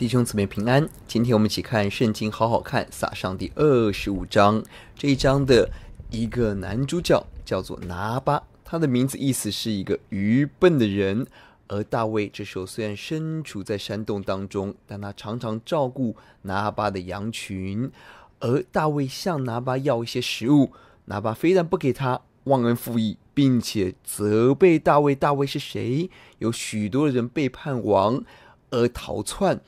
弟兄，姊妹平安。今天我们一起看圣经，好好看撒上第二十五章。这一章的一个男主角叫做拿巴，他的名字意思是一个愚笨的人。而大卫这时候虽然身处在山洞当中，但他常常照顾拿巴的羊群。而大卫向拿巴要一些食物，拿巴非但不给他，忘恩负义，并且责备大卫。大卫是谁？有许多人背叛王而逃窜。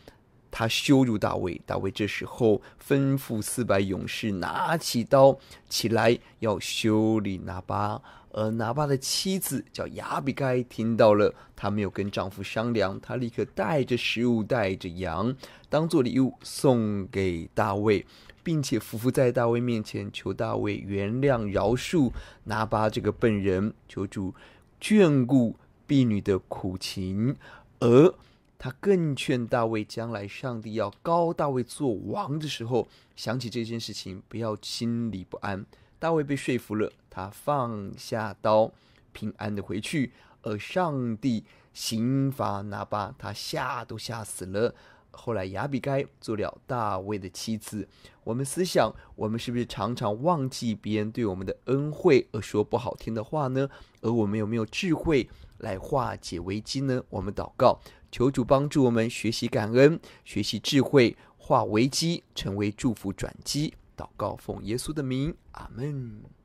他羞辱大卫，大卫这时候吩咐四百勇士拿起刀起来，要修理拿巴。而拿巴的妻子叫亚比该，听到了，她没有跟丈夫商量，她立刻带着食物，带着羊，当做礼物送给大卫，并且伏伏在大卫面前，求大卫原谅、饶恕拿巴这个笨人，求主眷顾婢女的苦情，而。他更劝大卫，将来上帝要高大卫做王的时候，想起这件事情，不要心里不安。大卫被说服了，他放下刀，平安的回去。而上帝刑罚拿巴，他吓都吓死了。后来，亚比该做了大卫的妻子。我们思想，我们是不是常常忘记别人对我们的恩惠而说不好听的话呢？而我们有没有智慧来化解危机呢？我们祷告，求主帮助我们学习感恩，学习智慧，化危机成为祝福转机。祷告，奉耶稣的名，阿门。